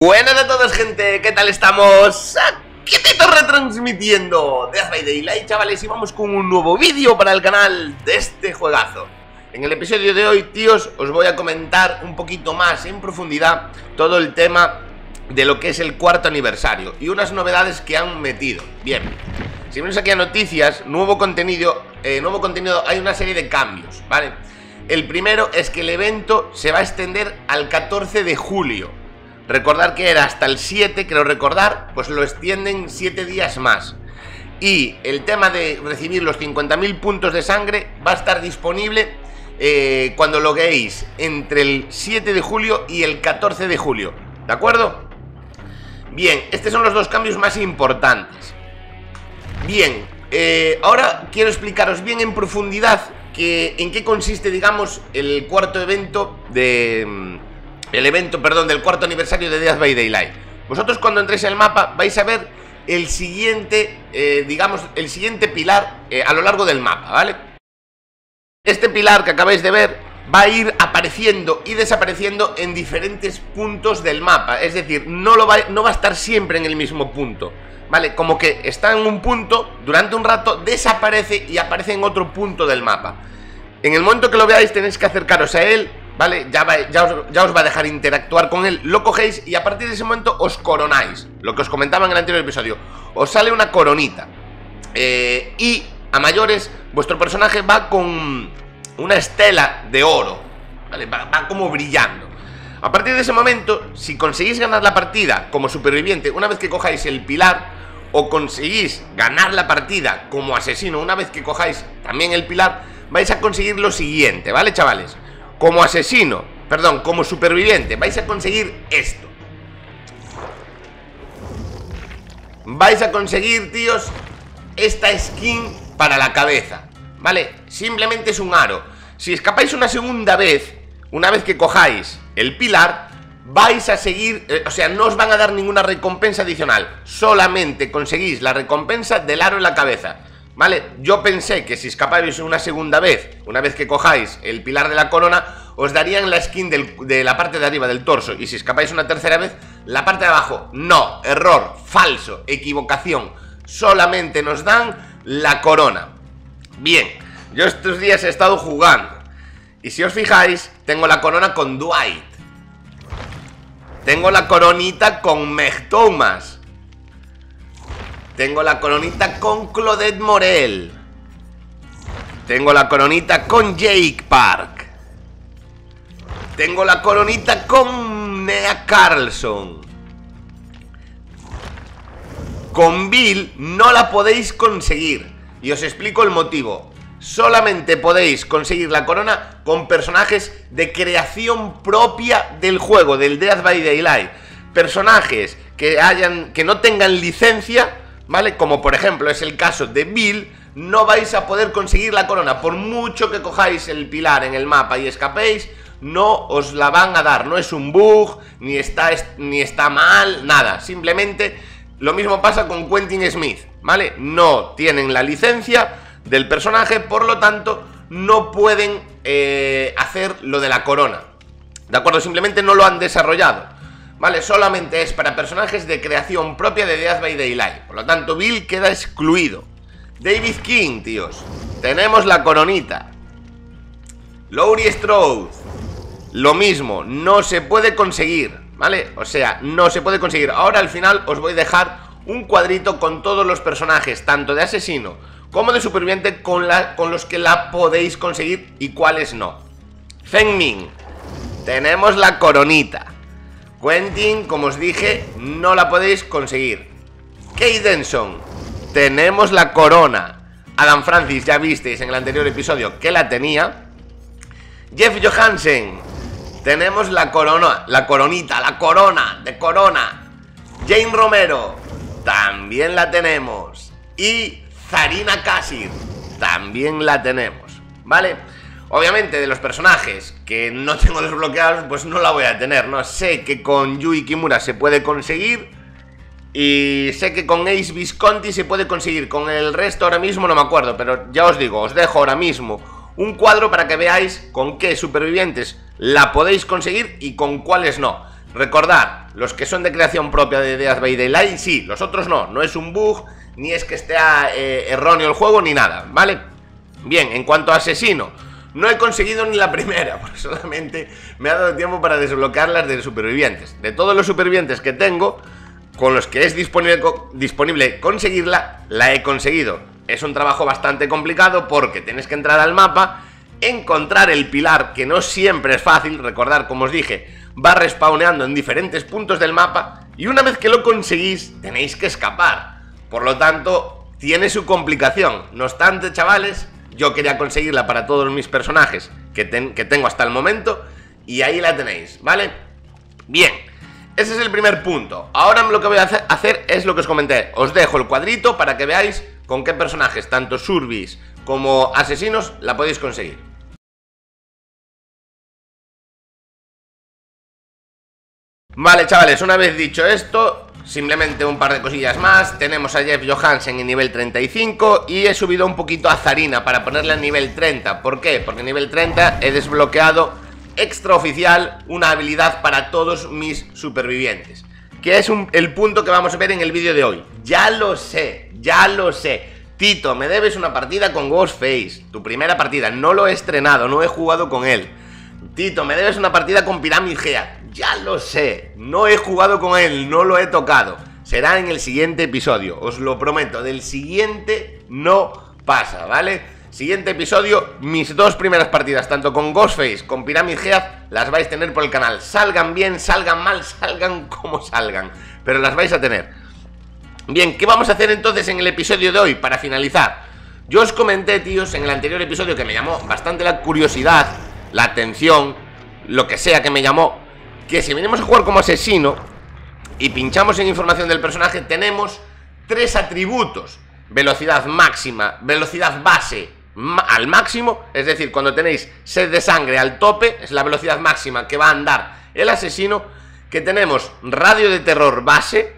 Buenas a todos gente, ¿qué tal estamos? Aquí estoy retransmitiendo Death by Daylight, chavales, y vamos con un nuevo vídeo para el canal de este juegazo En el episodio de hoy, tíos, os voy a comentar un poquito más en profundidad todo el tema de lo que es el cuarto aniversario y unas novedades que han metido. Bien, si venimos aquí a noticias, nuevo contenido, eh, nuevo contenido, hay una serie de cambios, ¿vale? El primero es que el evento se va a extender al 14 de julio. Recordar que era hasta el 7, creo recordar, pues lo extienden 7 días más. Y el tema de recibir los 50.000 puntos de sangre va a estar disponible cuando eh, cuando loguéis entre el 7 de julio y el 14 de julio. ¿De acuerdo? Bien, estos son los dos cambios más importantes Bien, eh, ahora quiero explicaros bien en profundidad que, en qué consiste, digamos, el cuarto evento de... Mm, el evento, perdón, del cuarto aniversario de Death by Daylight Vosotros cuando entréis al mapa vais a ver el siguiente, eh, digamos, el siguiente pilar eh, a lo largo del mapa, ¿vale? Este pilar que acabáis de ver va a ir apareciendo y desapareciendo en diferentes puntos del mapa. Es decir, no, lo va, no va a estar siempre en el mismo punto. ¿Vale? Como que está en un punto, durante un rato desaparece y aparece en otro punto del mapa. En el momento que lo veáis tenéis que acercaros a él, ¿vale? Ya, ya, os, va a dejar interactuar con él, lo cogéis y a partir de ese momento os coronáis. Lo que os comentaba en el anterior episodio. Os sale una coronita. Eh, y a mayores, vuestro personaje va con una estela de oro, ¿vale? Va, como brillando. A partir de ese momento, si conseguís ganar la partida como superviviente, una vez que cojáis el pilar, o conseguís ganar la partida como asesino, una vez que cojáis también el pilar, vais a conseguir lo siguiente, ¿vale, chavales? Como asesino, perdón, como superviviente, vais a conseguir esto. Vais a conseguir, tíos, esta skin para la cabeza. ¿vale? Simplemente es un aro. Si escapáis una segunda vez, una vez que cojáis el pilar, vais a seguir, eh, o sea, no os van a dar ninguna recompensa adicional. Solamente conseguís la recompensa del aro en la cabeza. ¿Vale? Yo pensé que si escapáis una segunda vez, una vez que cojáis el pilar de la corona, os darían la skin de la parte de arriba del torso. Y si escapáis una tercera vez, la parte de abajo. No, error, falso, equivocación. Solamente nos dan la corona. Bien, yo estos días he estado jugando. Y si os fijáis, tengo la corona con Dwight. Tengo la coronita con Meg Thomas. Tengo la coronita con Claudette Morel. Tengo la coronita con Jake Park. Tengo la coronita con Nea Carlson. Con Bill no la podéis conseguir. Y os explico el motivo. Solamente podéis conseguir la corona con personajes de creación propia del juego, del Death by Daylight. Personajes que, hayan, que no tengan licencia, ¿vale? Como por ejemplo es el caso de Bill, no vais a poder conseguir la corona. Por mucho que cojáis el pilar en el mapa y escapéis, no os la van a dar. No es un bug, ni está, ni está mal, nada. Simplemente lo mismo pasa con Quentin Smith, ¿vale? No tienen la licencia del personaje, por lo tanto, no pueden eh, hacer lo de la corona. ¿De acuerdo? Simplemente no lo han desarrollado. ¿Vale? Solamente es para personajes de creación propia de Death by Daylight. Por lo tanto, Bill queda excluido. David King, tíos. Tenemos la coronita. Laurie Strode. Lo mismo, no se puede conseguir. ¿Vale? O sea, no se puede conseguir Ahora al final os voy a dejar un cuadrito con todos los personajes Tanto de asesino como de superviviente con, con los que la podéis conseguir y cuáles no Feng Ming Tenemos la coronita Quentin, como os dije, no la podéis conseguir Kaidenson Tenemos la corona Adam Francis, ya visteis en el anterior episodio que la tenía Jeff Johansen tenemos la corona, la coronita, la corona de corona. Jane Romero, también la tenemos. Y Zarina Kasir, también la tenemos. ¿Vale? Obviamente, de los personajes que no tengo desbloqueados, pues no la voy a tener, ¿no? Sé que con Yui Kimura se puede conseguir. Y sé que con Ace Visconti se puede conseguir. Con el resto ahora mismo no me acuerdo, pero ya os digo, os dejo ahora mismo un cuadro para que veáis con qué supervivientes la podéis conseguir y con cuáles no. Recordad, los que son de creación propia de Ideas by Line, sí, los otros no, no es un bug, ni es que esté eh, erróneo el juego, ni nada, ¿vale? Bien, en cuanto a asesino, no he conseguido ni la primera, porque solamente me ha dado tiempo para desbloquear las de supervivientes. De todos los supervivientes que tengo, con los que es disponible conseguirla, la he conseguido es un trabajo bastante complicado porque tenéis que entrar al mapa, encontrar el pilar, que no siempre es fácil, recordar, como os dije, va respawneando en diferentes puntos del mapa y una vez que lo conseguís tenéis que escapar. Por lo tanto, tiene su complicación. No obstante, chavales, yo quería conseguirla para todos mis personajes que, que tengo hasta el momento y ahí la tenéis, ¿vale? Bien. Ese es el primer punto. Ahora lo que voy a hacer es lo que os comenté. Os dejo el cuadrito para que veáis con qué personajes, tanto surbis como asesinos, la podéis conseguir. Vale, chavales, una vez dicho esto, simplemente un par de cosillas más. Tenemos a Jeff Johansen en nivel 35 y he subido un poquito a Zarina para ponerla en nivel 30. ¿Por qué? Porque en nivel 30 he desbloqueado extraoficial una habilidad para todos mis supervivientes que es el punto que vamos a ver en el vídeo de hoy. Ya lo sé, ya lo sé. Tito, me debes una partida con Ghostface. Tu primera partida. No lo he estrenado, no he jugado con él. Tito, me debes una partida con Pyramid Gea. Ya lo sé. No he jugado con él, no lo he tocado. Será en el siguiente episodio, os lo prometo. Del siguiente no pasa, ¿vale? Siguiente episodio, mis dos primeras partidas, tanto con Ghostface, con Pyramid Head, las vais a tener por el canal. Salgan bien, salgan mal, salgan como salgan, pero las vais a tener. Bien, ¿qué vamos a hacer entonces en el episodio de hoy para finalizar? Yo os comenté, tíos, en el anterior episodio que me llamó bastante la curiosidad, la atención, lo que sea que me llamó, que si venimos a jugar como asesino y pinchamos en información del personaje, tenemos tres atributos. Velocidad máxima, velocidad base al máximo, es decir, cuando tenéis sed de sangre al tope, es la velocidad máxima que va a andar el asesino, que tenemos radio de terror base,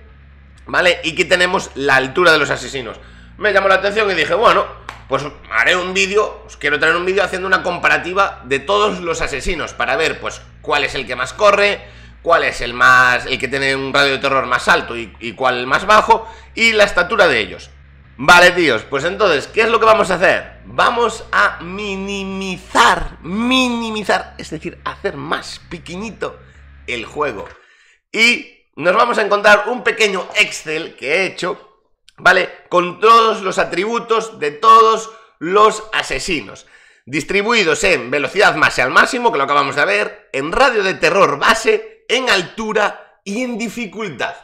¿vale? Y que tenemos la altura de los asesinos. Me llamó la atención y dije, bueno, pues haré un vídeo, os quiero traer un vídeo haciendo una comparativa de todos los asesinos para ver, pues, cuál es el que más corre, cuál es el más el que tiene un radio de terror más alto y, y cuál más bajo y la estatura de ellos. Vale, tíos, pues entonces, ¿qué es lo que vamos a hacer? Vamos a minimizar, minimizar, es decir, hacer más pequeñito el juego. Y nos vamos a encontrar un pequeño Excel que he hecho, ¿vale? Con todos los atributos de todos los asesinos. Distribuidos en velocidad base al máximo, que lo acabamos de ver, en radio de terror base, en altura y en dificultad.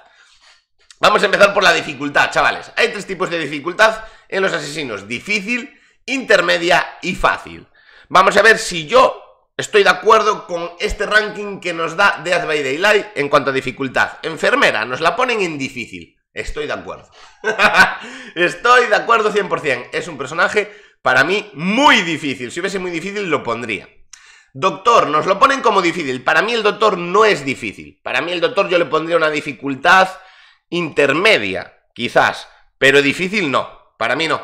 Vamos a empezar por la dificultad, chavales. Hay tres tipos de dificultad en los asesinos. Difícil, intermedia y fácil. Vamos a ver si yo estoy de acuerdo con este ranking que nos da Death by Daylight en cuanto a dificultad. Enfermera, nos la ponen en difícil. Estoy de acuerdo. estoy de acuerdo 100%. Es un personaje para mí muy difícil. Si hubiese muy difícil lo pondría. Doctor, nos lo ponen como difícil. Para mí el doctor no es difícil. Para mí el doctor yo le pondría una dificultad intermedia, quizás, pero difícil no, para mí no.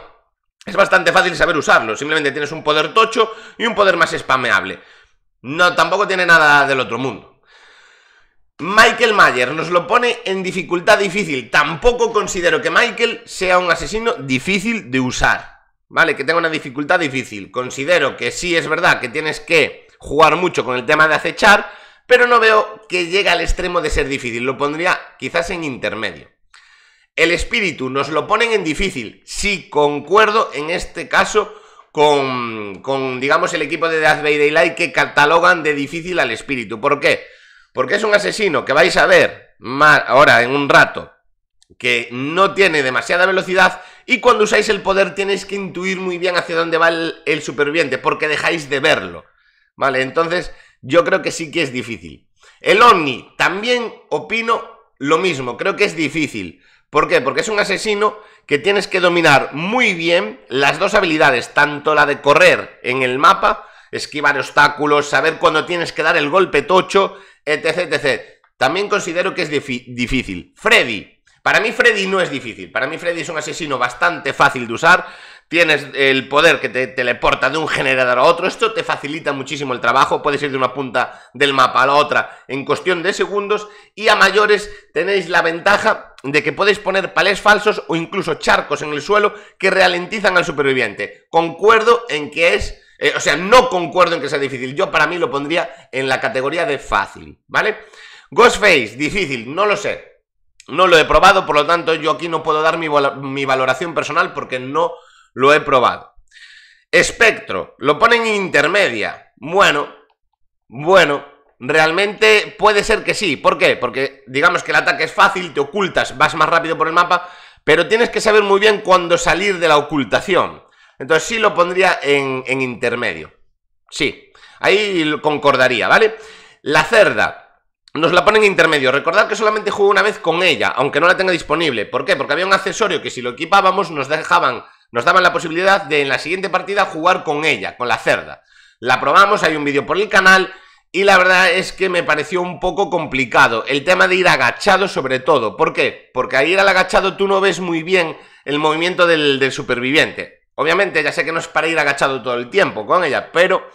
Es bastante fácil saber usarlo, simplemente tienes un poder tocho y un poder más spameable. No, tampoco tiene nada del otro mundo. Michael Mayer nos lo pone en dificultad difícil. Tampoco considero que Michael sea un asesino difícil de usar. ¿Vale? Que tenga una dificultad difícil. Considero que sí es verdad que tienes que jugar mucho con el tema de acechar, pero no veo que llegue al extremo de ser difícil, lo pondría quizás en intermedio. El espíritu nos lo ponen en difícil, sí concuerdo en este caso con, digamos, el equipo de Death by Daylight que catalogan de difícil al espíritu. ¿Por qué? Porque es un asesino que vais a ver ahora en un rato que no tiene demasiada velocidad y cuando usáis el poder tenéis que intuir muy bien hacia dónde va el superviviente porque dejáis de verlo. Vale, entonces yo creo que sí que es difícil. El Omni, también opino lo mismo, creo que es difícil. ¿Por qué? Porque es un asesino que tienes que dominar muy bien las dos habilidades, tanto la de correr en el mapa, esquivar obstáculos, saber cuándo tienes que dar el golpe tocho, etc, etc. También considero que es difícil. Freddy. Para mí Freddy no es difícil. Para mí Freddy es un asesino bastante fácil de usar tienes el poder que te teleporta de un generador a otro, esto te facilita muchísimo el trabajo, puedes ir de una punta del mapa a la otra en cuestión de segundos y a mayores tenéis la ventaja de que podéis poner palés falsos o incluso charcos en el suelo que ralentizan al superviviente. Concuerdo en que es... Eh, o sea, no concuerdo en que sea difícil. Yo para mí lo pondría en la categoría de fácil, ¿vale? Ghostface, difícil, no lo sé. No lo he probado, por lo tanto yo aquí no puedo dar mi valoración personal porque no lo he probado. Espectro, lo ponen en intermedia. Bueno, bueno, realmente puede ser que sí. ¿Por qué? Porque digamos que el ataque es fácil, te ocultas, vas más rápido por el mapa, pero tienes que saber muy bien cuándo salir de la ocultación. Entonces sí lo pondría en, intermedio. Sí, ahí concordaría, ¿vale? La cerda. Nos la ponen intermedio. Recordad que solamente jugué una vez con ella, aunque no la tenga disponible. ¿Por qué? Porque había un accesorio que si lo equipábamos nos dejaban nos daban la posibilidad de en la siguiente partida jugar con ella, con la cerda. La probamos, hay un vídeo por el canal y la verdad es que me pareció un poco complicado. El tema de ir agachado sobre todo. ¿Por qué? Porque al ir al agachado tú no ves muy bien el movimiento del, del superviviente. Obviamente ya sé que no es para ir agachado todo el tiempo con ella, pero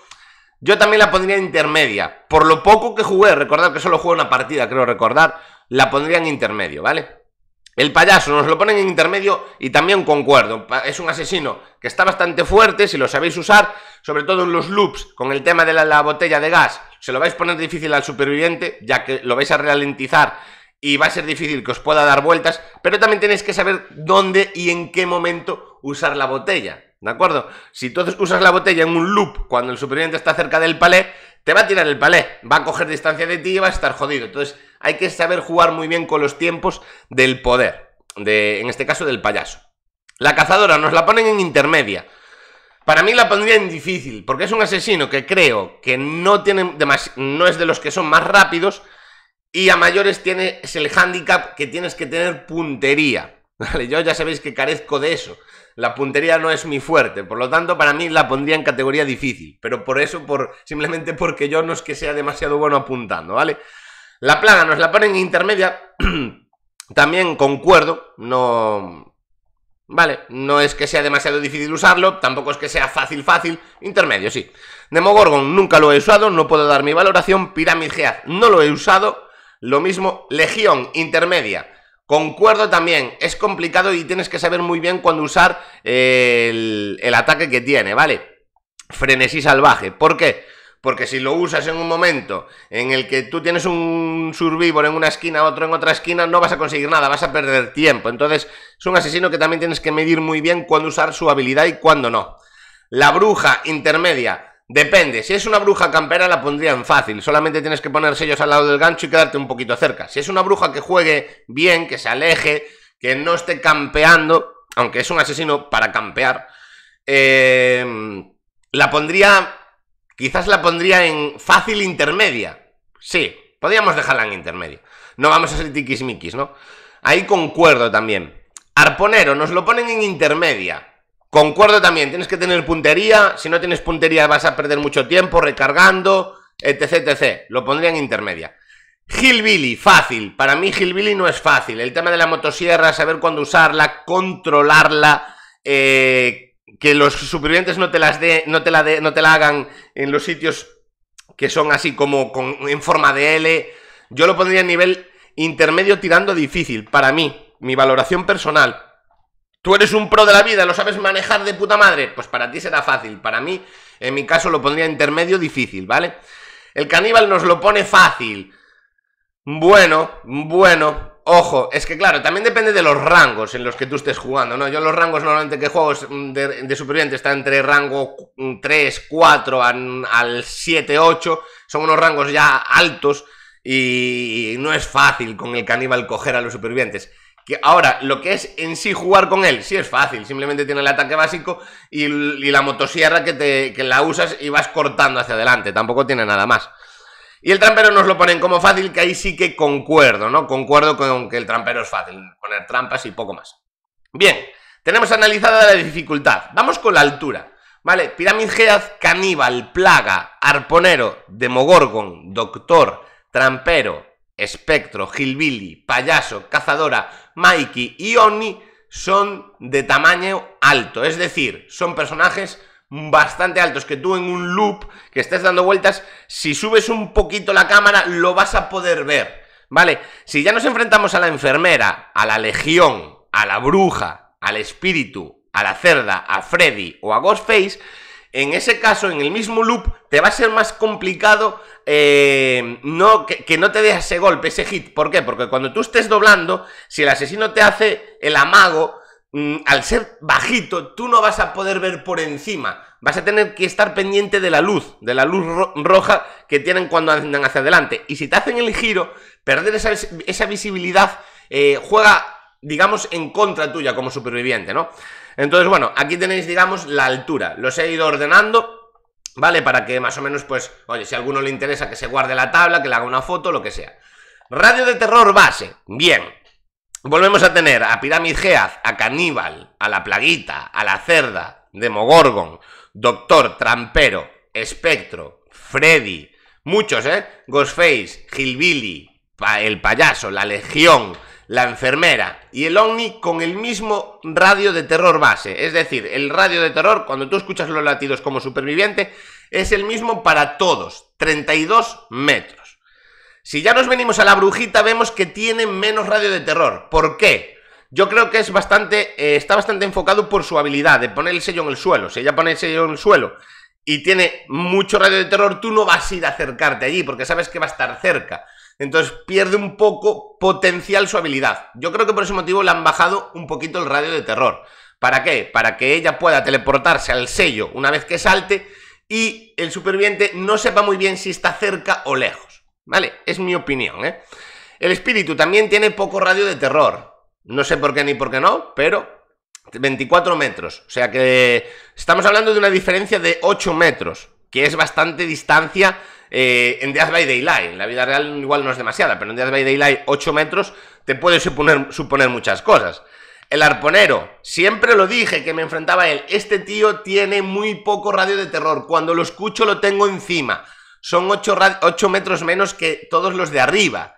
yo también la pondría en intermedia. Por lo poco que jugué, recordad que solo jugué una partida, creo recordar, la pondría en intermedio, ¿vale? El payaso nos lo ponen en intermedio y también concuerdo. Es un asesino que está bastante fuerte, si lo sabéis usar, sobre todo en los loops, con el tema de la, botella de gas, se lo vais a poner difícil al superviviente, ya que lo vais a ralentizar y va a ser difícil que os pueda dar vueltas, pero también tenéis que saber dónde y en qué momento usar la botella, ¿de acuerdo? Si tú usas la botella en un loop cuando el superviviente está cerca del palé, te va a tirar el palé, va a coger distancia de ti y va a estar jodido. Entonces, hay que saber jugar muy bien con los tiempos del poder, de, en este caso del payaso. La cazadora nos la ponen en intermedia. Para mí la pondría en difícil, porque es un asesino que creo que no, tiene no es de los que son más rápidos y a mayores es el hándicap que tienes que tener puntería. Vale, yo ya sabéis que carezco de eso. La puntería no es mi fuerte, por lo tanto para mí la pondría en categoría difícil, pero por eso, por simplemente porque yo no es que sea demasiado bueno apuntando, ¿vale? La plaga nos la ponen intermedia. También concuerdo, no... Vale, no es que sea demasiado difícil usarlo, tampoco es que sea fácil, fácil. Intermedio, sí. Demogorgon nunca lo he usado, no puedo dar mi valoración. Pirámide no lo he usado. Lo mismo, Legión, intermedia. Concuerdo también, es complicado y tienes que saber muy bien cuándo usar el, el ataque que tiene, ¿vale? Frenesí salvaje. ¿Por qué? Porque si lo usas en un momento en el que tú tienes un survivor en una esquina, otro en otra esquina, no vas a conseguir nada, vas a perder tiempo. Entonces, es un asesino que también tienes que medir muy bien cuándo usar su habilidad y cuándo no. La bruja intermedia, depende. Si es una bruja campera, la pondrían fácil. Solamente tienes que poner sellos al lado del gancho y quedarte un poquito cerca. Si es una bruja que juegue bien, que se aleje, que no esté campeando, aunque es un asesino para campear, eh, la pondría Quizás la pondría en fácil intermedia. Sí, podríamos dejarla en intermedia. No vamos a ser tiquismiquis, ¿no? Ahí concuerdo también. Arponero, nos lo ponen en intermedia. Concuerdo también, tienes que tener puntería. Si no tienes puntería vas a perder mucho tiempo recargando, etc, etc. Lo pondría en intermedia. Hillbilly, fácil. Para mí Hillbilly no es fácil. El tema de la motosierra, saber cuándo usarla, controlarla, eh, que los supervivientes no te, las de, no, te la de, no te la hagan en los sitios que son así como con, en forma de L. Yo lo pondría en nivel intermedio tirando difícil, para mí, mi valoración personal. Tú eres un pro de la vida, lo sabes manejar de puta madre, pues para ti será fácil, para mí, en mi caso lo pondría intermedio difícil, ¿vale? El caníbal nos lo pone fácil. Bueno, bueno, Ojo, es que claro, también depende de los rangos en los que tú estés jugando, ¿no? Yo los rangos normalmente que juego mm, de, supervivientes está entre rango 3, 4 al, 7, 8. Son unos rangos ya altos y no es fácil con el caníbal coger a los supervivientes. Que ahora, lo que es en sí jugar con él, sí es fácil. Simplemente tiene el ataque básico y, la motosierra que, te, que la usas y vas cortando hacia adelante. Tampoco tiene nada más. Y el trampero nos lo ponen como fácil, que ahí sí que concuerdo, ¿no? Concuerdo con que el trampero es fácil, poner trampas y poco más. Bien, tenemos analizada la dificultad. Vamos con la altura. Vale, Pirámide Geaz, Caníbal, Plaga, Arponero, Demogorgon, Doctor, Trampero, Espectro, Gilbilly, Payaso, Cazadora, Mikey y Oni son de tamaño alto, es decir, son personajes bastante altos que tú en un loop que estés dando vueltas, si subes un poquito la cámara lo vas a poder ver, ¿vale? Si ya nos enfrentamos a la enfermera, a la legión, a la bruja, al espíritu, a la cerda, a Freddy o a Ghostface, en ese caso, en el mismo loop, te va a ser más complicado eh, no, que, que, no te dé ese golpe, ese hit. ¿Por qué? Porque cuando tú estés doblando, si el asesino te hace el amago, Mm, al ser bajito, tú no vas a poder ver por encima. Vas a tener que estar pendiente de la luz, de la luz roja que tienen cuando andan hacia adelante. Y si te hacen el giro, perder esa, visibilidad eh, juega, digamos, en contra tuya como superviviente, ¿no? Entonces, bueno, aquí tenéis, digamos, la altura. Los he ido ordenando. ¿Vale? Para que más o menos, pues, oye, si a alguno le interesa que se guarde la tabla, que le haga una foto, lo que sea. Radio de terror base. Bien. Volvemos a tener a Pyramid Geaz, a Caníbal, a la Plaguita, a la Cerda, Demogorgon, Doctor, Trampero, Espectro, Freddy, muchos, ¿eh? Ghostface, Gilbilly, el payaso, la Legión, la enfermera y el Omni con el mismo radio de terror base. Es decir, el radio de terror, cuando tú escuchas los latidos como superviviente, es el mismo para todos, 32 metros. Si ya nos venimos a la brujita, vemos que tiene menos radio de terror. ¿Por qué? Yo creo que es bastante. Eh, está bastante enfocado por su habilidad de poner el sello en el suelo. Si ella pone el sello en el suelo y tiene mucho radio de terror, tú no vas a ir a acercarte allí, porque sabes que va a estar cerca. Entonces pierde un poco potencial su habilidad. Yo creo que por ese motivo le han bajado un poquito el radio de terror. ¿Para qué? Para que ella pueda teleportarse al sello una vez que salte y el superviviente no sepa muy bien si está cerca o lejos. ¿Vale? Es mi opinión, ¿eh? El espíritu también tiene poco radio de terror. No sé por qué ni por qué no, pero 24 metros. O sea que estamos hablando de una diferencia de 8 metros, que es bastante distancia eh, en Death by Daylight. En la vida real igual no es demasiada, pero en Death by Daylight 8 metros te puede suponer, suponer muchas cosas. El arponero, siempre lo dije que me enfrentaba él. Este tío tiene muy poco radio de terror. Cuando lo escucho lo tengo encima son 8, metros menos que todos los de arriba.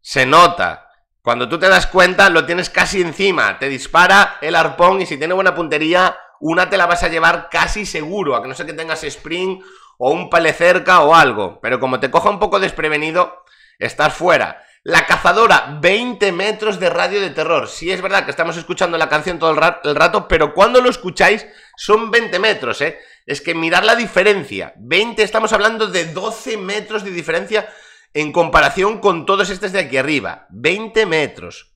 Se nota. Cuando tú te das cuenta, lo tienes casi encima. Te dispara el arpón y si tiene buena puntería, una te la vas a llevar casi seguro, a que no sé que tengas spring o un pale cerca o algo. Pero como te coja un poco desprevenido, estás fuera. La cazadora, 20 metros de radio de terror. Sí, es verdad que estamos escuchando la canción todo el, rato, pero cuando lo escucháis son 20 metros, ¿eh? Es que mirar la diferencia. 20, estamos hablando de 12 metros de diferencia en comparación con todos estos de aquí arriba. 20 metros.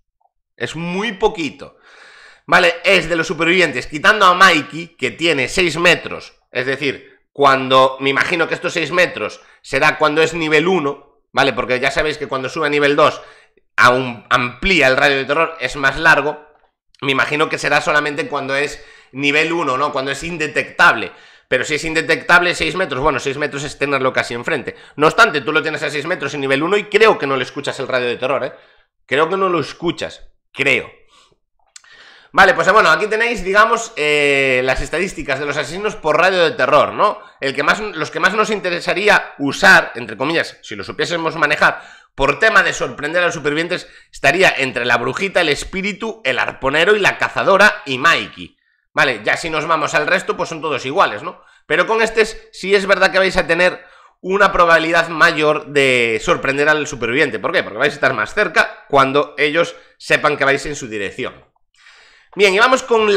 Es muy poquito. Vale, es de los supervivientes, quitando a Mikey, que tiene 6 metros. Es decir, cuando, me imagino que estos 6 metros será cuando es nivel 1, ¿vale? Porque ya sabéis que cuando sube a nivel 2 aún amplía el radio de terror, es más largo. Me imagino que será solamente cuando es nivel 1, ¿no? Cuando es indetectable. Pero si es indetectable 6 metros, bueno, 6 metros es tenerlo casi enfrente. No obstante, tú lo tienes a 6 metros en nivel 1 y creo que no le escuchas el radio de terror, ¿eh? Creo que no lo escuchas, creo. Vale, pues bueno, aquí tenéis, digamos, eh, las estadísticas de los asesinos por radio de terror, ¿no? El que más, los que más nos interesaría usar, entre comillas, si lo supiésemos manejar, por tema de sorprender a los supervivientes, estaría entre la brujita, el espíritu, el arponero y la cazadora y Mikey. Vale, ya si nos vamos al resto, pues son todos iguales, ¿no? Pero con este sí es verdad que vais a tener una probabilidad mayor de sorprender al superviviente. ¿Por qué? Porque vais a estar más cerca cuando ellos sepan que vais en su dirección. Bien, y vamos con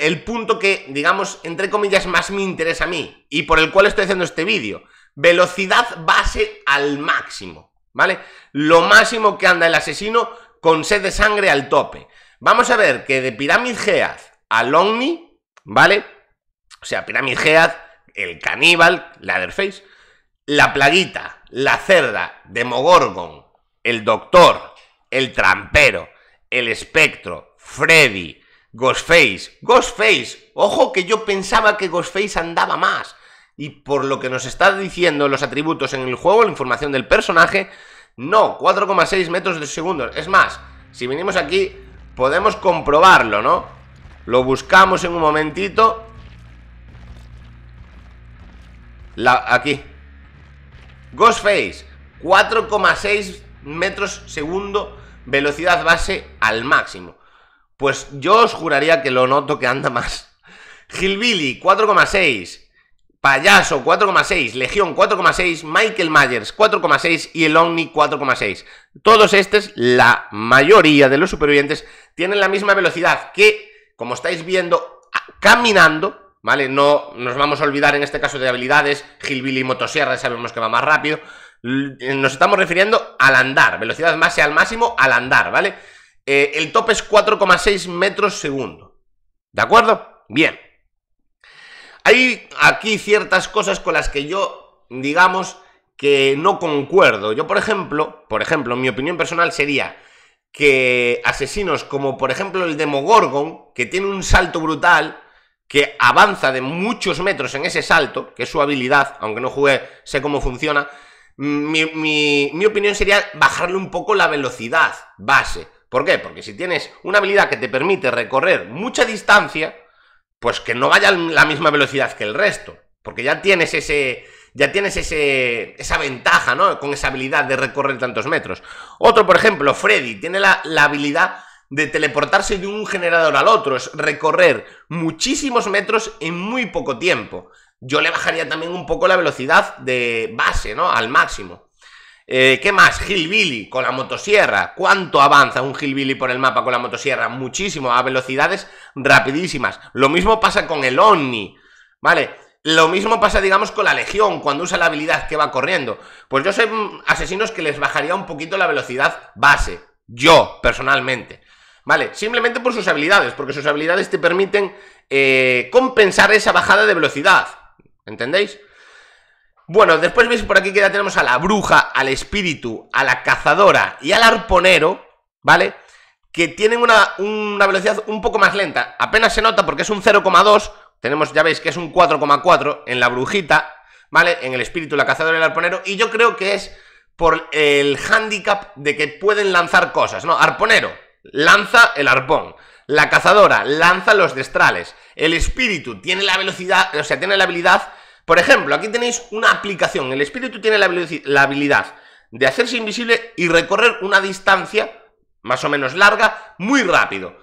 el punto que, digamos, entre comillas, más me interesa a mí y por el cual estoy haciendo este vídeo. Velocidad base al máximo, ¿vale? Lo máximo que anda el asesino con sed de sangre al tope. Vamos a ver que de Pirámide Geath Alongni, ¿vale? O sea, Pyramid Head, el caníbal, Leatherface, la plaguita, la cerda, Demogorgon, el doctor, el trampero, el espectro, Freddy, Ghostface. Ghostface, ojo que yo pensaba que Ghostface andaba más. Y por lo que nos está diciendo los atributos en el juego, la información del personaje, no, 4,6 metros de segundo. Es más, si venimos aquí, podemos comprobarlo, ¿no? Lo buscamos en un momentito Aquí Ghostface 4,6 metros segundo Velocidad base al máximo Pues yo os juraría que lo noto que anda más Gilbilly. 4,6 Payaso 4,6, Legión 4,6, Michael Myers 4,6 y el Omni 4,6. Todos estos, la mayoría de los supervivientes, tienen la misma velocidad que como estáis viendo, caminando, ¿vale? No nos vamos a olvidar en este caso de habilidades, y motosierra, sabemos que va más rápido. Nos estamos refiriendo al andar, velocidad más al máximo al andar, ¿vale? Eh, el top es 4,6 metros segundo. ¿De acuerdo? Bien. Hay aquí ciertas cosas con las que yo, digamos, que no concuerdo. Yo, por ejemplo, por ejemplo, mi opinión personal sería que asesinos como por ejemplo el Demogorgon, que tiene un salto brutal, que avanza de muchos metros en ese salto, que es su habilidad, aunque no jugué, sé cómo funciona, mi, mi opinión sería bajarle un poco la velocidad base. ¿Por qué? Porque si tienes una habilidad que te permite recorrer mucha distancia, pues que no vaya a la misma velocidad que el resto, porque ya tienes ese, ya tienes esa ventaja, ¿no? Con esa habilidad de recorrer tantos metros. Otro, por ejemplo, Freddy, tiene la, habilidad de teleportarse de un generador al otro, es recorrer muchísimos metros en muy poco tiempo. Yo le bajaría también un poco la velocidad de base, ¿no? Al máximo. Eh, ¿Qué más? Hillbilly con la motosierra. ¿Cuánto avanza un Hillbilly por el mapa con la motosierra? Muchísimo, a velocidades rapidísimas. Lo mismo pasa con el Omni, ¿vale? Lo mismo pasa, digamos, con la legión, cuando usa la habilidad que va corriendo. Pues yo sé mm, asesinos que les bajaría un poquito la velocidad base. Yo, personalmente. ¿Vale? Simplemente por sus habilidades, porque sus habilidades te permiten eh, compensar esa bajada de velocidad. ¿Entendéis? Bueno, después veis por aquí que ya tenemos a la bruja, al espíritu, a la cazadora y al arponero, ¿vale? Que tienen una, una velocidad un poco más lenta. Apenas se nota porque es un 0,2 tenemos, ya veis que es un 4,4 en la brujita, ¿vale? En el espíritu, la cazadora y el arponero. Y yo creo que es por el hándicap de que pueden lanzar cosas, ¿no? Arponero, lanza el arpón. La cazadora lanza los destrales. El espíritu tiene la velocidad, o sea, tiene la habilidad. Por ejemplo, aquí tenéis una aplicación. El espíritu tiene la, la habilidad de hacerse invisible y recorrer una distancia más o menos larga muy rápido.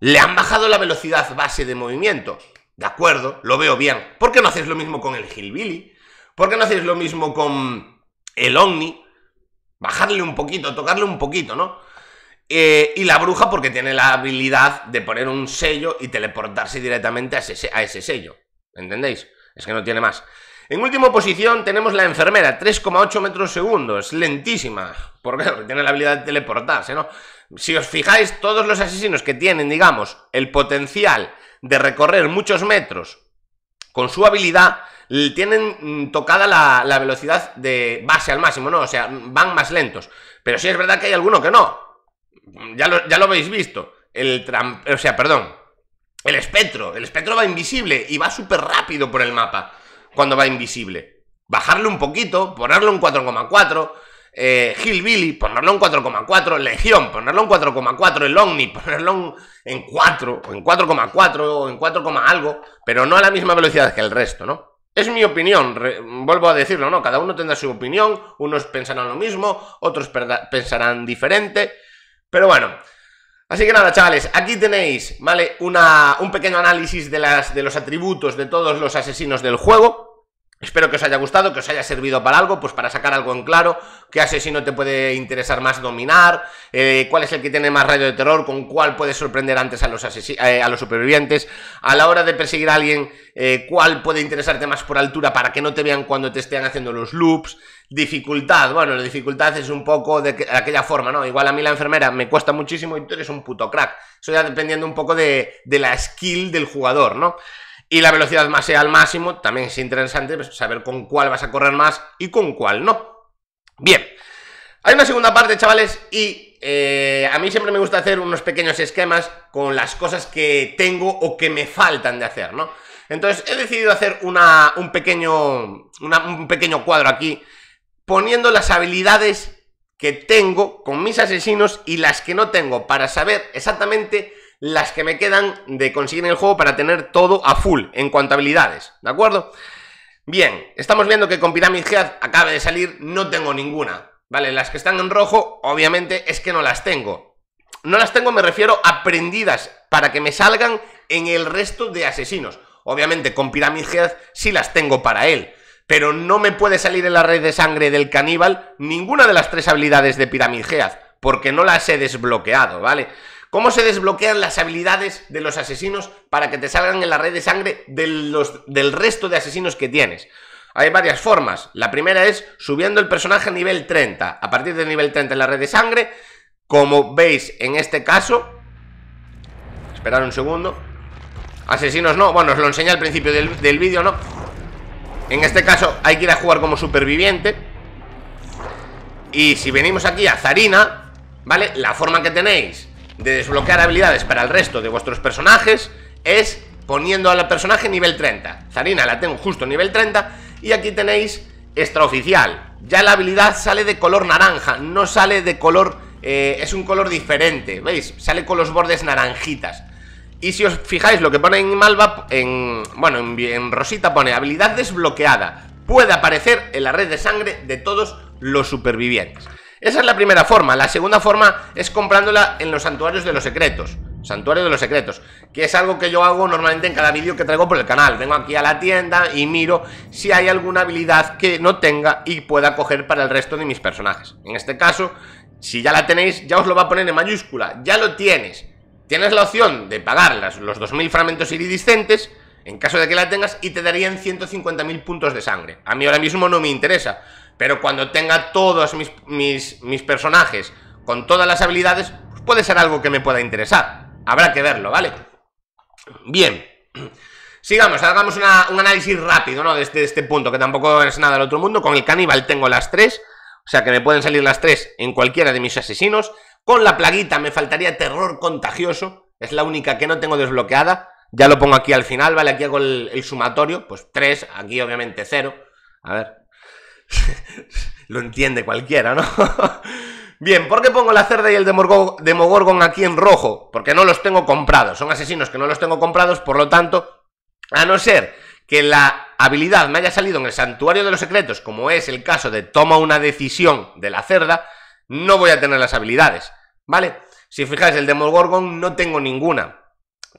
Le han bajado la velocidad base de movimiento. De acuerdo, lo veo bien. ¿Por qué no hacéis lo mismo con el Hillbilly? ¿Por qué no hacéis lo mismo con el Omni? Bajarle un poquito, tocarle un poquito, ¿no? Eh, y la bruja porque tiene la habilidad de poner un sello y teleportarse directamente a ese, a ese sello. ¿Entendéis? Es que no tiene más. En última posición tenemos la enfermera, 3,8 metros segundos, lentísima, porque tiene la habilidad de teleportarse, ¿no? Si os fijáis, todos los asesinos que tienen, digamos, el potencial de recorrer muchos metros con su habilidad, tienen mm, tocada la, velocidad de base al máximo, ¿no? O sea, van más lentos. Pero sí es verdad que hay alguno que no. Ya lo, ya lo habéis visto. El o sea, perdón. El espectro. El espectro va invisible y va súper rápido por el mapa cuando va invisible. Bajarle un poquito, ponerlo un 4,4 eh, Hillbilly, ponerlo en 4,4, Legión, ponerlo en 4,4, el Omni, ponerlo en 4, en 4,4 o en 4, algo, pero no a la misma velocidad que el resto, ¿no? Es mi opinión, vuelvo a decirlo, ¿no? Cada uno tendrá su opinión, unos pensarán lo mismo, otros pensarán diferente, pero bueno. Así que nada, chavales, aquí tenéis, ¿vale? Una, un pequeño análisis de, las, de los atributos de todos los asesinos del juego. Espero que os haya gustado, que os haya servido para algo, pues para sacar algo en claro, qué asesino te puede interesar más dominar, eh, cuál es el que tiene más rayo de terror, con cuál puedes sorprender antes a los, eh, a los supervivientes, a la hora de perseguir a alguien, eh, cuál puede interesarte más por altura para que no te vean cuando te estén haciendo los loops, dificultad, bueno, la dificultad es un poco de, aquella forma, ¿no? Igual a mí la enfermera me cuesta muchísimo y tú eres un puto crack, eso ya dependiendo un poco de la skill del jugador, ¿no? y la velocidad más sea al máximo, también es interesante pues, saber con cuál vas a correr más y con cuál no. Bien, hay una segunda parte, chavales, y eh, a mí siempre me gusta hacer unos pequeños esquemas con las cosas que tengo o que me faltan de hacer, ¿no? Entonces he decidido hacer una, un, pequeño, un pequeño cuadro aquí poniendo las habilidades que tengo con mis asesinos y las que no tengo para saber exactamente las que me quedan de conseguir en el juego para tener todo a full en cuanto a habilidades, ¿de acuerdo? Bien, estamos viendo que con Pyramid Head acaba de salir, no tengo ninguna, ¿vale? Las que están en rojo, obviamente, es que no las tengo. No las tengo, me refiero aprendidas para que me salgan en el resto de asesinos. Obviamente, con Pyramid Head sí las tengo para él, pero no me puede salir en la red de sangre del caníbal ninguna de las tres habilidades de Pyramid Head, porque no las he desbloqueado, ¿vale? vale ¿Cómo se desbloquean las habilidades de los asesinos para que te salgan en la red de sangre del resto de asesinos que tienes? Hay varias formas. La primera es subiendo el personaje a nivel 30. A partir del nivel 30 en la red de sangre, como veis en este caso... Esperad un segundo. Asesinos no, bueno, os lo enseñé al principio del, del vídeo, ¿no? En este caso hay que ir a jugar como superviviente. Y si venimos aquí a Zarina, ¿vale? La forma que tenéis de desbloquear habilidades para el resto de vuestros personajes es poniendo al personaje nivel 30. Zarina la tengo justo nivel 30 y aquí tenéis extraoficial. Ya la habilidad sale de color naranja, no sale de color... Eh, es un color diferente, ¿veis? Sale con los bordes naranjitas. Y si os fijáis lo que pone en Malva, en, bueno, en Rosita pone habilidad desbloqueada. Puede aparecer en la red de sangre de todos los supervivientes. Esa es la primera forma. La segunda forma es comprándola en los santuarios de los secretos. Santuario de los secretos, que es algo que yo hago normalmente en cada vídeo que traigo por el canal. Vengo aquí a la tienda y miro si hay alguna habilidad que no tenga y pueda coger para el resto de mis personajes. En este caso, si ya la tenéis, ya os lo va a poner en mayúscula. Ya lo tienes. Tienes la opción de pagar los 2.000 fragmentos iridiscentes en caso de que la tengas y te darían 150.000 puntos de sangre. A mí ahora mismo no me interesa pero cuando tenga todos mis, mis, personajes con todas las habilidades, pues puede ser algo que me pueda interesar. Habrá que verlo, ¿vale? Bien. Sigamos, hagamos un análisis rápido, ¿no? Este, de este, punto, que tampoco es nada del otro mundo. Con el caníbal tengo las tres. O sea que me pueden salir las tres en cualquiera de mis asesinos. Con la plaguita me faltaría terror contagioso. Es la única que no tengo desbloqueada. Ya lo pongo aquí al final, ¿vale? Aquí hago el, sumatorio. Pues tres, aquí obviamente cero. A ver, Lo entiende cualquiera, ¿no? Bien, ¿por qué pongo la cerda y el Demogorgon aquí en rojo? Porque no los tengo comprados. Son asesinos que no los tengo comprados, por lo tanto, a no ser que la habilidad me haya salido en el Santuario de los Secretos, como es el caso de toma una decisión de la cerda, no voy a tener las habilidades, ¿vale? Si fijáis, el Demogorgon no tengo ninguna,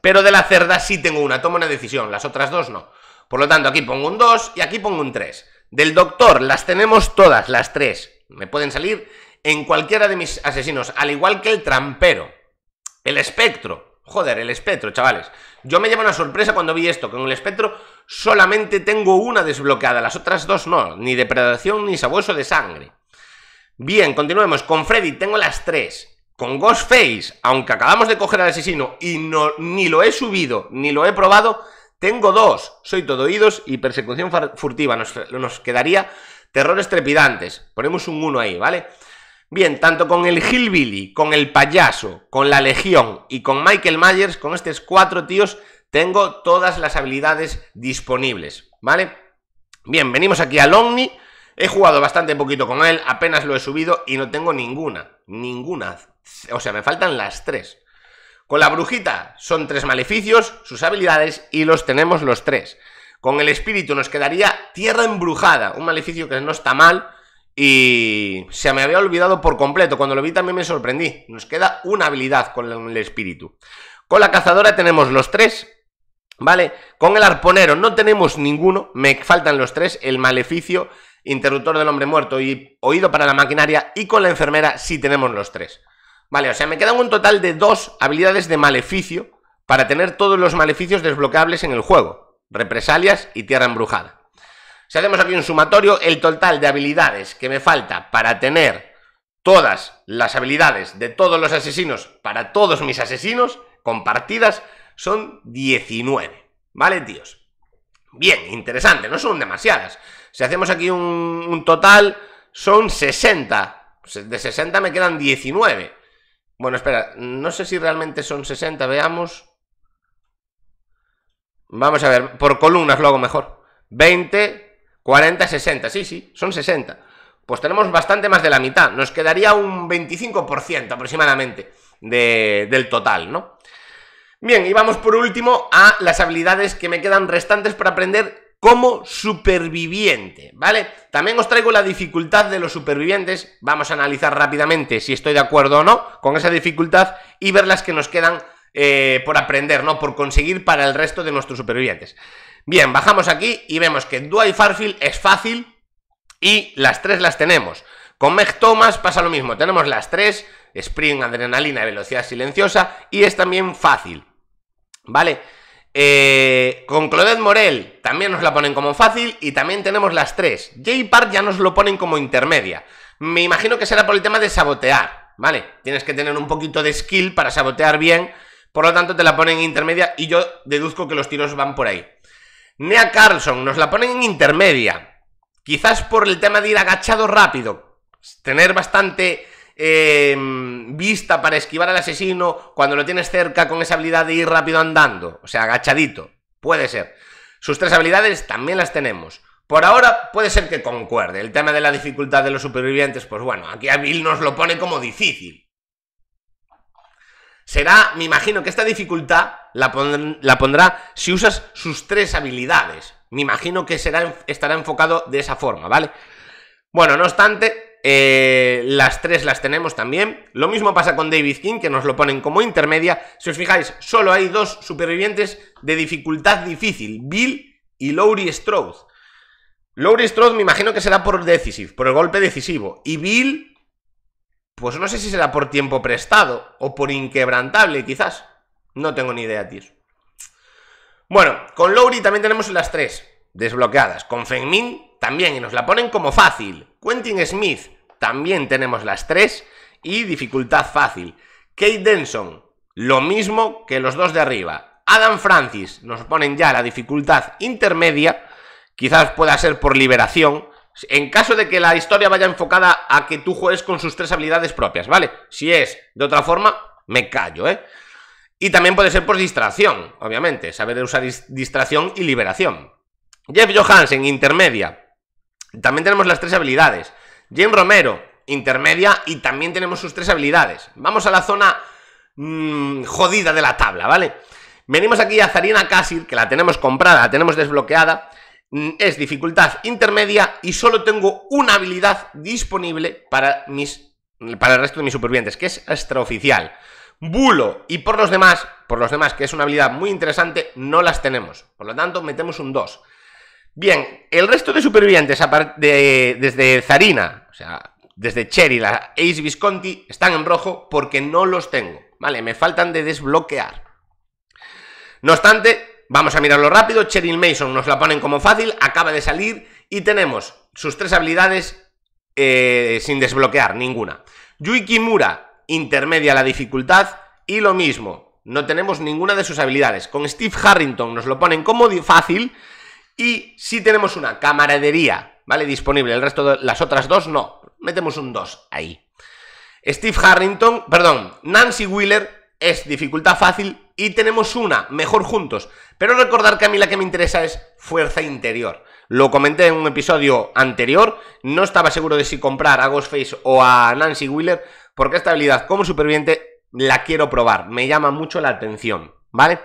pero de la cerda sí tengo una, toma una decisión, las otras dos no. Por lo tanto, aquí pongo un 2 y aquí pongo un 3. Del doctor, las tenemos todas, las tres. Me pueden salir en cualquiera de mis asesinos, al igual que el trampero. El espectro. Joder, el espectro, chavales. Yo me llevo una sorpresa cuando vi esto. Con el espectro solamente tengo una desbloqueada, las otras dos no. Ni depredación ni sabueso de sangre. Bien, continuemos. Con Freddy tengo las tres. Con Ghostface, aunque acabamos de coger al asesino y no, ni lo he subido ni lo he probado, tengo dos. Soy todo oídos y persecución furtiva. Nos, nos quedaría terrores trepidantes. Ponemos un 1 ahí, ¿vale? Bien, tanto con el Hillbilly, con el payaso, con la Legión y con Michael Myers, con estos cuatro tíos, tengo todas las habilidades disponibles, ¿vale? Bien, venimos aquí al Omni. He jugado bastante poquito con él, apenas lo he subido y no tengo ninguna, ninguna. O sea, me faltan las tres. Con la brujita son tres maleficios, sus habilidades y los tenemos los tres. Con el espíritu nos quedaría tierra embrujada, un maleficio que no está mal y se me había olvidado por completo. Cuando lo vi también me sorprendí. Nos queda una habilidad con el espíritu. Con la cazadora tenemos los tres, ¿vale? Con el arponero no tenemos ninguno, me faltan los tres, el maleficio, interruptor del hombre muerto y oído para la maquinaria y con la enfermera sí tenemos los tres. Vale, o sea, me quedan un total de dos habilidades de maleficio para tener todos los maleficios desbloqueables en el juego. Represalias y tierra embrujada. Si hacemos aquí un sumatorio, el total de habilidades que me falta para tener todas las habilidades de todos los asesinos para todos mis asesinos compartidas son 19. ¿Vale, tíos? Bien, interesante, no son demasiadas. Si hacemos aquí un, total, son 60. De 60 me quedan 19. Bueno, espera, no sé si realmente son 60, veamos. Vamos a ver, por columnas lo hago mejor. 20, 40, 60, sí, sí, son 60. Pues tenemos bastante más de la mitad, nos quedaría un 25% aproximadamente del total, ¿no? Bien, y vamos por último a las habilidades que me quedan restantes para aprender como superviviente, ¿vale? También os traigo la dificultad de los supervivientes, vamos a analizar rápidamente si estoy de acuerdo o no con esa dificultad y ver las que nos quedan eh, por aprender, ¿no? Por conseguir para el resto de nuestros supervivientes. Bien, bajamos aquí y vemos que Dwight Farfield es fácil y las tres las tenemos. Con Meg Thomas pasa lo mismo, tenemos las tres, Spring, adrenalina, y velocidad silenciosa y es también fácil, ¿vale? vale eh, con Claudette Morel también nos la ponen como fácil y también tenemos las tres. Jay Park ya nos lo ponen como intermedia. Me imagino que será por el tema de sabotear, ¿vale? Tienes que tener un poquito de skill para sabotear bien, por lo tanto te la ponen intermedia y yo deduzco que los tiros van por ahí. Nea Carlson nos la ponen en intermedia. Quizás por el tema de ir agachado rápido, tener bastante Em, vista para esquivar al asesino cuando lo tienes cerca con esa habilidad de ir rápido andando, o sea, agachadito. Puede ser. Sus tres habilidades también las tenemos. Por ahora puede ser que concuerde. El tema de la dificultad de los supervivientes, pues bueno, aquí a Bill nos lo pone como difícil. Será, me imagino que esta dificultad la, pondrá si usas sus tres habilidades. Me imagino que será, estará enfocado de esa forma, ¿vale? Bueno, no obstante, eh, las tres las tenemos también. Lo mismo pasa con David King, que nos lo ponen como intermedia. Si os fijáis, solo hay dos supervivientes de dificultad difícil, Bill y Laurie Strode. Laurie Strode me imagino que será por decisive, por el golpe decisivo. Y Bill, pues no sé si será por tiempo prestado o por inquebrantable, quizás. No tengo ni idea, tío. Bueno, con Laurie también tenemos las tres desbloqueadas. Con Fengmin también, y nos la ponen como fácil. Quentin Smith, también tenemos las tres y dificultad fácil. Kate Denson, lo mismo que los dos de arriba. Adam Francis nos ponen ya la dificultad intermedia, quizás pueda ser por liberación, en caso de que la historia vaya enfocada a que tú juegues con sus tres habilidades propias, ¿vale? Si es de otra forma, me callo, ¿eh? Y también puede ser por distracción, obviamente, saber usar distracción y liberación. Jeff Johansen, intermedia. También tenemos las tres habilidades. Jim Romero, intermedia, y también tenemos sus tres habilidades. Vamos a la zona mm, jodida de la tabla, ¿vale? Venimos aquí a Zarina Kassir, que la tenemos comprada, la tenemos desbloqueada. Mm, es dificultad intermedia y solo tengo una habilidad disponible para, mis, para el resto de mis supervivientes, que es extraoficial. Bulo y por los demás, por los demás, que es una habilidad muy interesante, no las tenemos. Por lo tanto, metemos un 2. Bien, el resto de supervivientes de, desde Zarina, o sea, desde Cherry, la Ace Visconti, están en rojo porque no los tengo, ¿vale? Me faltan de desbloquear. No obstante, vamos a mirarlo rápido, Cheryl Mason nos la ponen como fácil, acaba de salir y tenemos sus tres habilidades eh, sin desbloquear, ninguna. Yui Mura intermedia la dificultad y lo mismo, no tenemos ninguna de sus habilidades. Con Steve Harrington nos lo ponen como fácil y si tenemos una camaradería, ¿vale? Disponible, el resto de las otras dos no. Metemos un 2 ahí. Steve Harrington, perdón, Nancy Wheeler es dificultad fácil y tenemos una, mejor juntos. Pero recordar que a mí la que me interesa es fuerza interior. Lo comenté en un episodio anterior, no estaba seguro de si comprar a Ghostface o a Nancy Wheeler, porque esta habilidad como superviviente la quiero probar, me llama mucho la atención, ¿vale?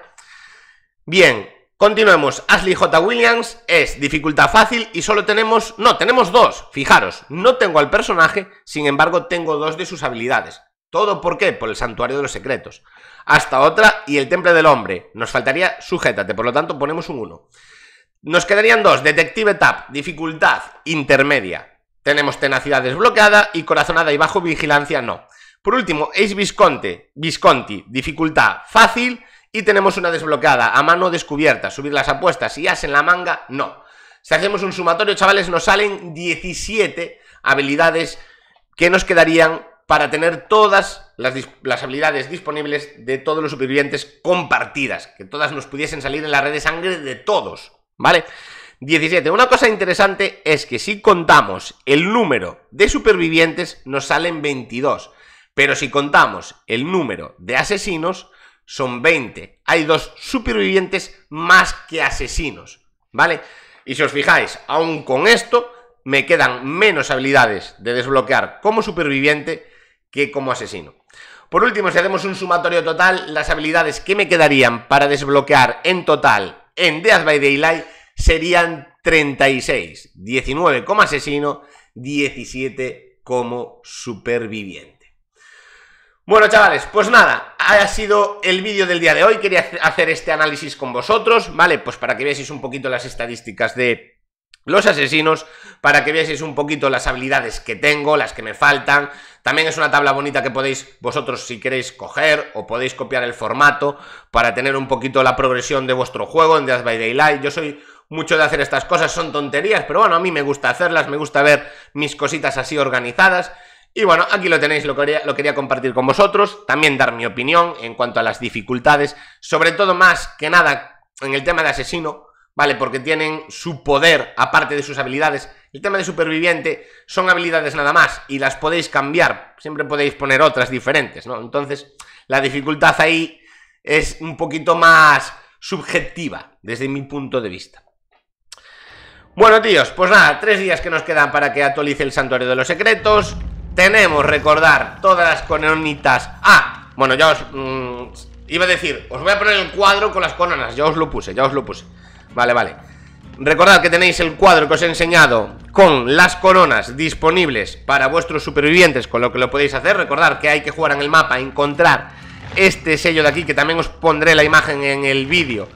Bien, Continuemos. Ashley J. Williams es dificultad fácil y solo tenemos... No, tenemos dos. Fijaros, no tengo al personaje, sin embargo tengo dos de sus habilidades. ¿Todo por qué? Por el Santuario de los Secretos. Hasta otra y el Temple del Hombre. Nos faltaría Sujétate, por lo tanto ponemos un 1. Nos quedarían dos. Detective Tap, dificultad intermedia. Tenemos tenacidad desbloqueada y corazonada y bajo vigilancia no. Por último, Ace Visconti, Visconti dificultad fácil y tenemos una desbloqueada, a mano descubierta, subir las apuestas y hacen la manga, no. Si hacemos un sumatorio, chavales, nos salen 17 habilidades que nos quedarían para tener todas las, las, habilidades disponibles de todos los supervivientes compartidas, que todas nos pudiesen salir en la red de sangre de todos, ¿vale? 17. Una cosa interesante es que si contamos el número de supervivientes nos salen 22, pero si contamos el número de asesinos son 20. Hay dos supervivientes más que asesinos, ¿vale? Y si os fijáis, aún con esto me quedan menos habilidades de desbloquear como superviviente que como asesino. Por último, si hacemos un sumatorio total, las habilidades que me quedarían para desbloquear en total en Death by Daylight serían 36, 19 como asesino, 17 como superviviente. Bueno, chavales, pues nada, ha sido el vídeo del día de hoy. Quería hacer este análisis con vosotros, ¿vale? Pues para que veáis un poquito las estadísticas de los asesinos, para que veáis un poquito las habilidades que tengo, las que me faltan. También es una tabla bonita que podéis vosotros, si queréis, coger o podéis copiar el formato para tener un poquito la progresión de vuestro juego en Death by Daylight. Yo soy mucho de hacer estas cosas, son tonterías, pero bueno, a mí me gusta hacerlas, me gusta ver mis cositas así organizadas. Y bueno, aquí lo tenéis, lo quería, compartir con vosotros, también dar mi opinión en cuanto a las dificultades, sobre todo más que nada en el tema de asesino, ¿vale? Porque tienen su poder, aparte de sus habilidades. El tema de superviviente son habilidades nada más y las podéis cambiar, siempre podéis poner otras diferentes, ¿no? Entonces, la dificultad ahí es un poquito más subjetiva, desde mi punto de vista. Bueno, tíos, pues nada, tres días que nos quedan para que actualice el santuario de los secretos tenemos, recordar, todas las coronitas. Ah, bueno, ya os... Mm, iba a decir, os voy a poner el cuadro con las coronas, ya os lo puse, ya os lo puse. Vale, vale. Recordad que tenéis el cuadro que os he enseñado con las coronas disponibles para vuestros supervivientes, con lo que lo podéis hacer. Recordad que hay que jugar en el mapa, encontrar este sello de aquí, que también os pondré la imagen en el vídeo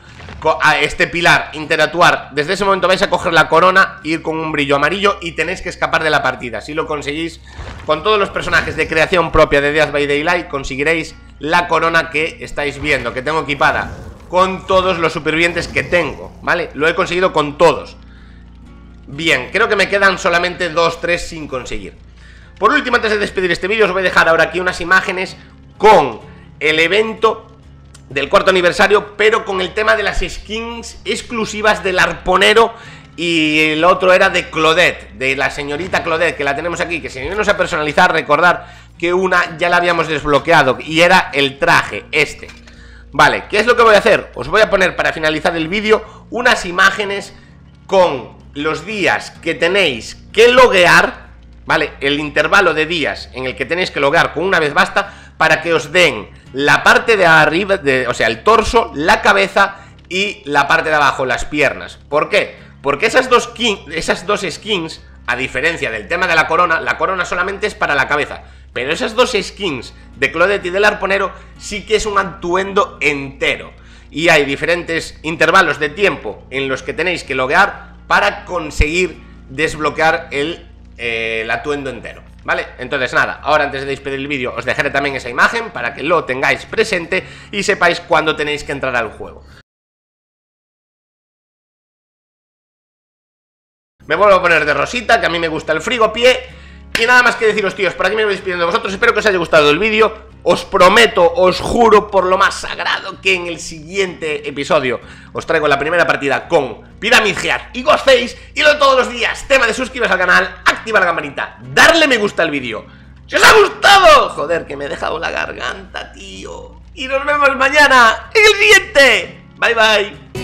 a este pilar, interactuar. Desde ese momento vais a coger la corona, ir con un brillo amarillo y tenéis que escapar de la partida. Si lo conseguís, con todos los personajes de creación propia de Death by Daylight, conseguiréis la corona que estáis viendo, que tengo equipada. Con todos los supervivientes que tengo, ¿vale? Lo he conseguido con todos. Bien, creo que me quedan solamente 2, 3 sin conseguir. Por último, antes de despedir este vídeo, os voy a dejar ahora aquí unas imágenes con el evento del cuarto aniversario, pero con el tema de las skins exclusivas del arponero y el otro era de Claudette, de la señorita Claudette, que la tenemos aquí, que si no nos a personalizar, recordar que una ya la habíamos desbloqueado y era el traje, este. Vale, ¿qué es lo que voy a hacer? Os voy a poner para finalizar el vídeo unas imágenes con los días que tenéis que loguear ¿vale? El intervalo de días en el que tenéis que lograr con una vez basta para que os den la parte de arriba, de, o sea, el torso, la cabeza y la parte de abajo, las piernas. ¿Por qué? Porque esas dos, esas dos skins, a diferencia del tema de la corona, la corona solamente es para la cabeza. Pero esas dos skins de Claudette y del arponero sí que es un atuendo entero. Y hay diferentes intervalos de tiempo en los que tenéis que lograr para conseguir desbloquear el el eh, atuendo entero. ¿Vale? Entonces nada, ahora antes de despedir el vídeo os dejaré también esa imagen para que lo tengáis presente y sepáis cuándo tenéis que entrar al juego. Me vuelvo a poner de rosita, que a mí me gusta el frigo pie y nada más que deciros, tíos, por aquí me voy despidiendo de vosotros. Espero que os haya gustado el vídeo. Os prometo, os juro por lo más sagrado que en el siguiente episodio os traigo la primera partida con Pyramid Gear y Ghostface. Y lo de todos los días, tema de suscribiros al canal, activa la campanita, darle me gusta al vídeo. ¡Si os ha gustado! Joder, que me he dejado la garganta, tío. Y nos vemos mañana en el siguiente. Bye, bye.